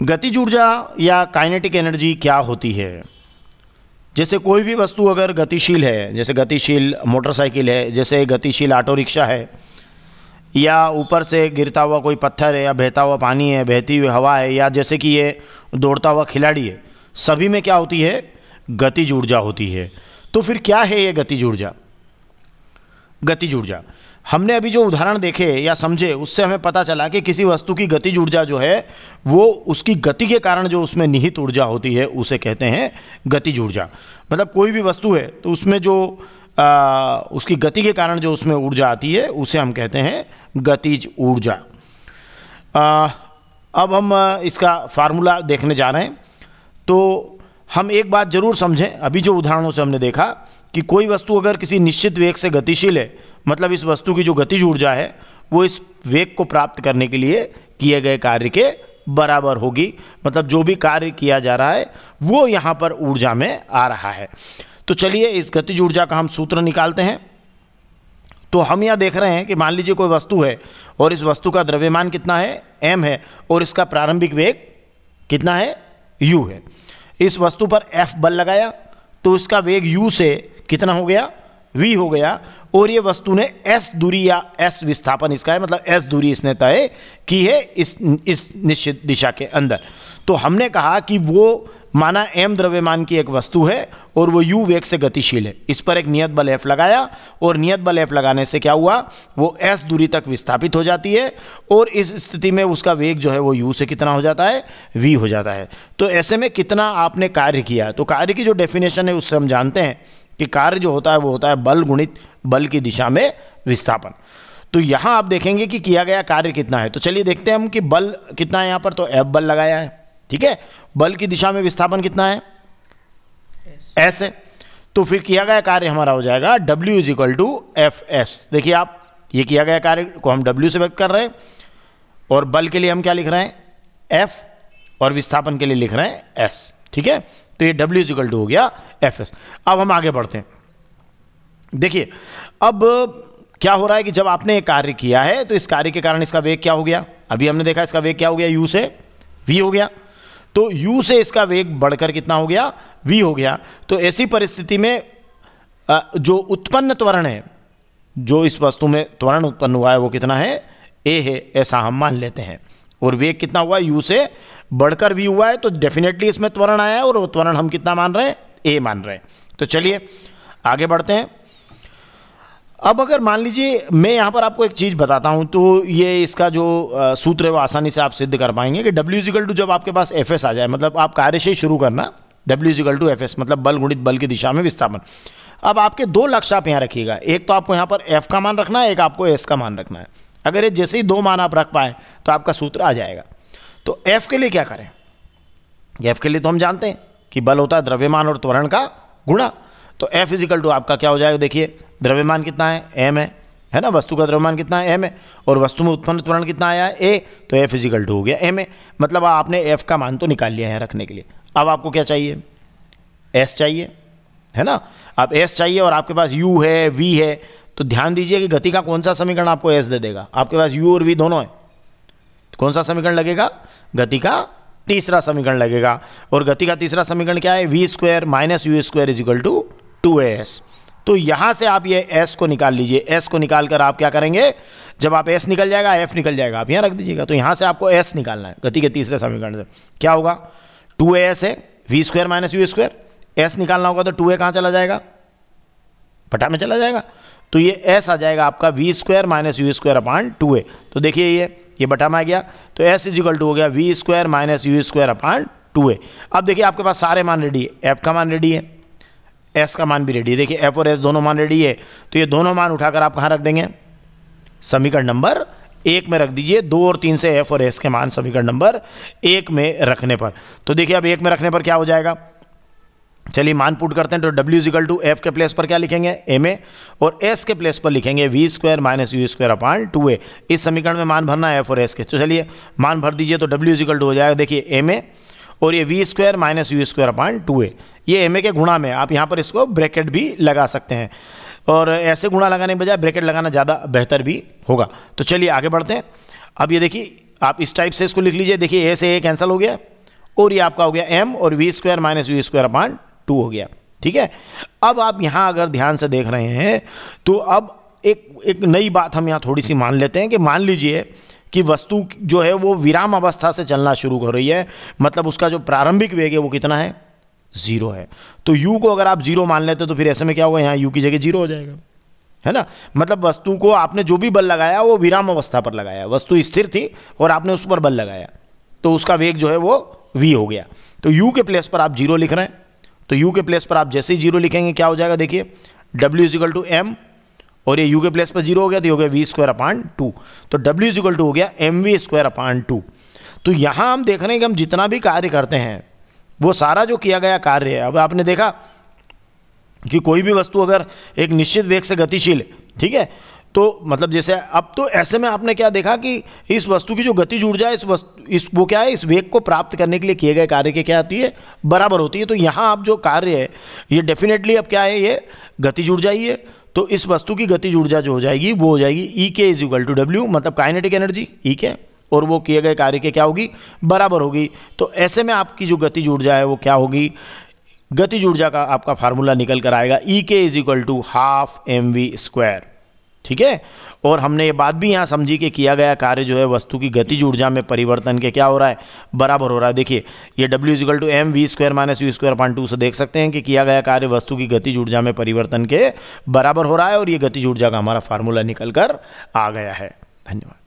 गतिज ऊर्जा या काइनेटिक एनर्जी क्या होती है जैसे कोई भी वस्तु अगर गतिशील है जैसे गतिशील मोटरसाइकिल है जैसे गतिशील ऑटो रिक्शा है या ऊपर से गिरता हुआ कोई पत्थर है या बहता हुआ पानी है बहती हुई हवा है या जैसे कि ये दौड़ता हुआ खिलाड़ी है सभी में क्या होती है गतिज ऊर्जा होती है तो फिर क्या है ये गतिज ऊर्जा गतिज ऊर्जा हमने अभी जो उदाहरण देखे या समझे उससे हमें पता चला कि किसी वस्तु की गति ऊर्जा जो है वो उसकी गति के कारण जो उसमें निहित ऊर्जा होती है उसे कहते हैं गतिज ऊर्जा मतलब कोई भी वस्तु है तो उसमें जो आ, उसकी गति के कारण जो उसमें ऊर्जा आती है उसे हम कहते हैं गतिज ऊर्जा अब हम इसका फार्मूला देखने जा रहे हैं तो हम एक बात जरूर समझें अभी जो उदाहरणों से हमने देखा कि कोई वस्तु अगर किसी निश्चित वेग से गतिशील है मतलब इस वस्तु की जो गतिज ऊर्जा है वो इस वेग को प्राप्त करने के लिए किए गए कार्य के बराबर होगी मतलब जो भी कार्य किया जा रहा है वो यहाँ पर ऊर्जा में आ रहा है तो चलिए इस गतिज ऊर्जा का हम सूत्र निकालते हैं तो हम यहाँ देख रहे हैं कि मान लीजिए कोई वस्तु है और इस वस्तु का द्रव्यमान कितना है एम है और इसका प्रारंभिक वेग कितना है यू है इस वस्तु पर एफ बल लगाया तो इसका वेग यू से कितना हो गया वी हो गया और ये वस्तु ने एस दूरी या एस विस्थापन इसका है मतलब एस दूरी इसने तय की है इस इस निश्चित दिशा के अंदर तो हमने कहा कि वो माना एम द्रव्यमान की एक वस्तु है और वो यू वेग से गतिशील है इस पर एक नियत बल एफ लगाया और नियत बल एफ लगाने से क्या हुआ वो एस दूरी तक विस्थापित हो जाती है और इस स्थिति में उसका वेग जो है वो यू से कितना हो जाता है वी हो जाता है तो ऐसे में कितना आपने कार्य किया तो कार्य की जो डेफिनेशन है उससे हम जानते हैं कि कार्य जो होता है वो होता है बल गुणित बल की दिशा में विस्थापन तो यहाँ आप देखेंगे कि किया गया कार्य कितना है तो चलिए देखते हैं हम कि बल कितना है यहाँ पर तो एफ बल लगाया है ठीक है बल की दिशा में विस्थापन कितना है एस है तो फिर किया गया कार्य हमारा हो जाएगा W is equal to F S देखिए आप ये किया गया कार्य को हम डब्ल्यू से व्यक्त कर रहे हैं और बल के लिए हम क्या लिख रहे हैं एफ और विस्थापन के लिए लिख रहे हैं एस ठीक है तो ये डब्ल्यू इक्वल टू हो गया एफ एस अब हम आगे बढ़ते हैं देखिए अब क्या हो रहा है कि जब आपने एक कार्य किया है तो इस कार्य के कारण इसका वेग क्या हो गया अभी हमने देखा इसका वेग क्या हो गया यू से वी हो गया तो u से इसका वेग बढ़कर कितना हो गया v हो गया तो ऐसी परिस्थिति में जो उत्पन्न त्वरण है जो इस वस्तु में त्वरण उत्पन्न हुआ है वो कितना है ए है ऐसा हम मान लेते हैं और वेग कितना हुआ यू से बढ़कर v हुआ है तो डेफिनेटली इसमें त्वरण आया है और वो त्वरण हम कितना मान रहे हैं ए मान रहे हैं तो चलिए आगे बढ़ते हैं अब अगर मान लीजिए मैं यहाँ पर आपको एक चीज़ बताता हूँ तो ये इसका जो सूत्र है वो आसानी से आप सिद्ध कर पाएंगे कि डब्ल्यू इजिकल टू जब आपके पास एफ एस आ जाए मतलब आप कार्य से शुरू करना W is equal to F S मतलब बल गुणित बल की दिशा में विस्थापन अब आपके दो लक्ष्य आप यहाँ रखिएगा एक तो आपको यहाँ पर एफ का मान रखना है एक आपको एस का मान रखना है अगर ये जैसे ही दो मान आप रख पाएँ तो आपका सूत्र आ जाएगा तो एफ के लिए क्या करें एफ के लिए तो हम जानते हैं कि बल होता है द्रव्यमान और त्वरण का गुणा तो F इजिकल टू आपका क्या हो जाएगा देखिए द्रव्यमान कितना है एम है है ना वस्तु का द्रव्यमान कितना है एम है और वस्तु में उत्पन्न त्वरण कितना आया है ए तो F इजिकल टू हो गया एम ए मतलब आपने एफ का मान तो निकाल लिया है रखने के लिए अब आपको क्या चाहिए एस चाहिए है ना अब एस चाहिए और आपके पास यू है वी है तो ध्यान दीजिए कि गति का कौन सा समीकरण आपको एस दे देगा आपके पास यू और वी दोनों है तो कौन सा समीकरण लगेगा गति का तीसरा समीकरण लगेगा और गति का तीसरा समीकरण क्या है V square minus you square is equal to two S तो यहाँ से आप ये एस को निकाल लीजिए एस को निकाल कर आप क्या करेंगे जब आप एस निकल जाएगा एफ निकल जाएगा आप यहाँ रख दीजिएगा तो यहाँ से आपको एस निकालना है गति के तीसरे समीकरण से क्या होगा टू ए एस है V square minus you square S निकालना होगा तो टू ए कहाँ चला जाएगा पटा में चला जाएगा तो ये एस आ जाएगा आपका V square minus you square upon two A तो देखिए ये ये बटा में आ गया तो एस इजिकल टू हो गया we square minus you square upon two A अब देखिए आपके पास सारे मान रेडी है एफ का मान रेडी है एस का मान भी रेडी है देखिए एफ और एस दोनों मान रेडी है तो ये दोनों मान उठाकर आप कहाँ रख देंगे समीकरण नंबर एक में रख दीजिए दो और तीन से एफ और एस के मान समीकरण नंबर एक में रखने पर तो देखिए अब एक में रखने पर क्या हो जाएगा चलिए मान पुट करते हैं तो डब्ल्यू इजिकल टू एफ के प्लेस पर क्या लिखेंगे एम ए और एस के प्लेस पर लिखेंगे V square minus you square upon two A इस समीकरण में मान भरना है एफ और एस के तो चलिए मान भर दीजिए तो W इजिकल टू हो जाएगा देखिए एम ए और ये V square minus you square upon two A ये एम के गुणा में आप यहाँ पर इसको ब्रैकेट भी लगा सकते हैं और ऐसे गुणा लगाने के बजाय ब्रैकेट लगाना ज़्यादा बेहतर भी होगा तो चलिए आगे बढ़ते हैं अब ये देखिए आप इस टाइप से इसको लिख लीजिए देखिए ए से ए कैंसिल हो गया और ये आपका हो गया एम और V square minus V square upon two हो गया ठीक है अब आप यहाँ अगर ध्यान से देख रहे हैं तो अब एक एक नई बात हम यहाँ थोड़ी सी मान लेते हैं कि मान लीजिए कि वस्तु जो है वो विराम अवस्था से चलना शुरू हो रही है मतलब उसका जो प्रारंभिक वेग है वो कितना है ज़ीरो है तो यू को अगर आप ज़ीरो मान लेते तो फिर ऐसे में क्या होगा यहाँ यू की जगह ज़ीरो हो जाएगा है ना मतलब वस्तु को आपने जो भी बल लगाया वो विराम अवस्था पर लगाया वस्तु स्थिर थी और आपने उस पर बल लगाया तो उसका वेग जो है वो वी हो गया तो यू के प्लेस पर आप जीरो लिख रहे हैं तो यू के प्लेस पर आप जैसे ही जीरो लिखेंगे क्या हो जाएगा देखिए डब्ल्यू इजिकल टू एम और ये यू के प्लेस पर जीरो हो गया तो हो गया वी स्क्वायर अपान टू तो डब्ल्यू इजिकल टू हो गया m v square upon two तो यहाँ हम देख रहे हैं कि हम जितना भी कार्य करते हैं वो सारा जो किया गया कार्य है अब आपने देखा कि कोई भी वस्तु अगर एक निश्चित वेग से गतिशील है ठीक है तो मतलब जैसे अब तो ऐसे में आपने क्या देखा कि इस वस्तु की जो गति जुड़ जाए इस वस्तु इस वो क्या है इस वेग को प्राप्त करने के लिए किए गए कार्य की क्या होती है बराबर होती है तो यहाँ आप जो कार्य है ये डेफिनेटली अब क्या है ये गति जुड़ जाइए तो इस वस्तु की गति जा जो हो जाएगी वो हो जाएगी E K is equal to W मतलब काइनेटिक एनर्जी ई के और वो किए गए कार्य के क्या होगी बराबर होगी तो ऐसे में आपकी जो गतिज ऊर्जा है वो क्या होगी गतिज ऊर्जा का आपका फार्मूला निकल कर आएगा E K is equal to half m v square ठीक है और हमने ये बात भी यहाँ समझी कि किया गया कार्य जो है वस्तु की गतिज ऊर्जा में परिवर्तन के क्या हो रहा है बराबर हो रहा है देखिए ये W is equal to m v square minus you square point two से देख सकते हैं कि किया गया कार्य वस्तु की गतिज ऊर्जा में परिवर्तन के बराबर हो रहा है और ये गतिज ऊर्जा का हमारा फार्मूला निकल कर आ गया है धन्यवाद